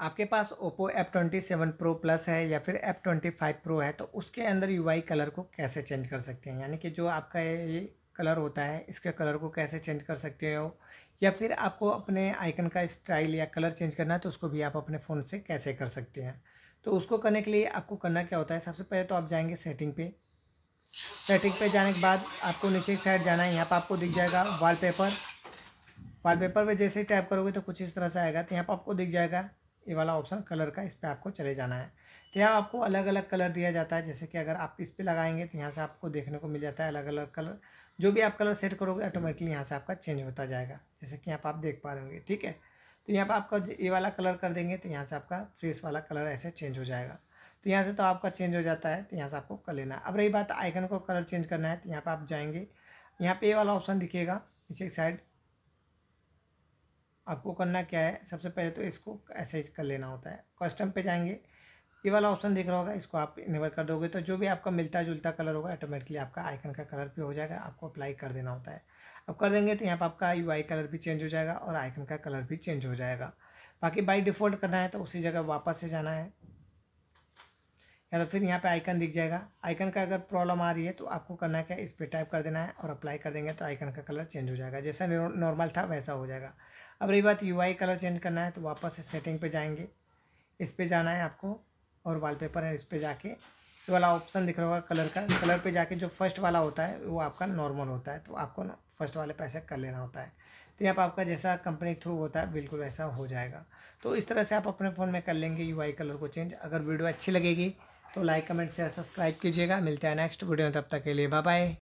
आपके पास Oppo F twenty seven pro plus है या फिर एप ट्वेंटी फाइव प्रो है तो उसके अंदर यू कलर को कैसे चेंज कर सकते हैं यानी कि जो आपका ये कलर होता है इसके कलर को कैसे चेंज कर सकते हो या फिर आपको अपने आइकन का स्टाइल या कलर चेंज करना है तो उसको भी आप अपने फ़ोन से कैसे कर सकते हैं तो उसको करने के लिए आपको करना क्या होता है सबसे पहले तो आप जाएंगे सेटिंग पे सेटिंग पे जाने के बाद आपको नीचे की साइड जाना है यहाँ पर आपको दिख जाएगा वाल पेपर वाल पेपर पर जैसे ही टाइप करोगे तो कुछ इस तरह से आएगा तो यहाँ पर आपको दिख जाएगा ये वाला ऑप्शन कलर का इस पर आपको चले जाना है तो यहाँ आपको अलग अलग कलर दिया जाता है जैसे कि अगर आप इस पर लगाएंगे तो यहाँ से आपको देखने को मिल जाता है अलग अलग कलर जो भी आप कलर सेट करोगे ऑटोमेटिकली यहाँ से आपका चेंज होता जाएगा जैसे कि यहाँ पर आप देख पा रहे होंगे ठीक है तो यहाँ पर आपका ये वाला कलर कर देंगे तो यहाँ से आपका फ्रेश वाला कलर ऐसे चेंज हो जाएगा तो यहाँ से तो आपका चेंज हो जाता है तो यहाँ से आपको कर लेना अब रही बात आइकन को कलर चेंज करना है तो यहाँ पर आप जाएंगे यहाँ पे ये वाला ऑप्शन दिखेगा नीचे साइड आपको करना क्या है सबसे पहले तो इसको ऐसे कर लेना होता है कस्टम पे जाएंगे ये वाला ऑप्शन दिख रहा होगा इसको आप इनेबल कर दोगे तो जो भी आपका मिलता जुलता कलर होगा ऑटोमेटिकली आपका आइकन का कलर भी हो जाएगा आपको अप्लाई कर देना होता है अब कर देंगे तो यहाँ पर आपका यू कलर भी चेंज हो जाएगा और आइकन का कलर भी चेंज हो जाएगा बाकी बाई डिफ़ॉल्ट करना है तो उसी जगह वापस से जाना है या तो फिर यहाँ पे आइकन दिख जाएगा आइकन का अगर प्रॉब्लम आ रही है तो आपको करना है क्या इस पर टाइप कर देना है और अप्लाई कर देंगे तो आइकन का कलर चेंज हो जाएगा जैसा नॉर्मल था वैसा हो जाएगा अब रही बात यू कलर चेंज करना है तो वापस सेटिंग पर जाएंगे इस पर जाना है आपको और वाल पेपर है इस पर जाके ये वाला ऑप्शन दिख रहा होगा कलर का कलर पे जाके जो फर्स्ट वाला होता है वो आपका नॉर्मल होता है तो आपको फर्स्ट वाले पैसे कर लेना होता है तो यहाँ पर आपका जैसा कंपनी थ्रू होता है बिल्कुल वैसा हो जाएगा तो इस तरह से आप अपने फ़ोन में कर लेंगे यू कलर को चेंज अगर वीडियो अच्छी लगेगी तो लाइक कमेंट शेयर सब्सक्राइब कीजिएगा मिलते हैं नेक्स्ट वीडियो में तब तक के लिए बाय बाय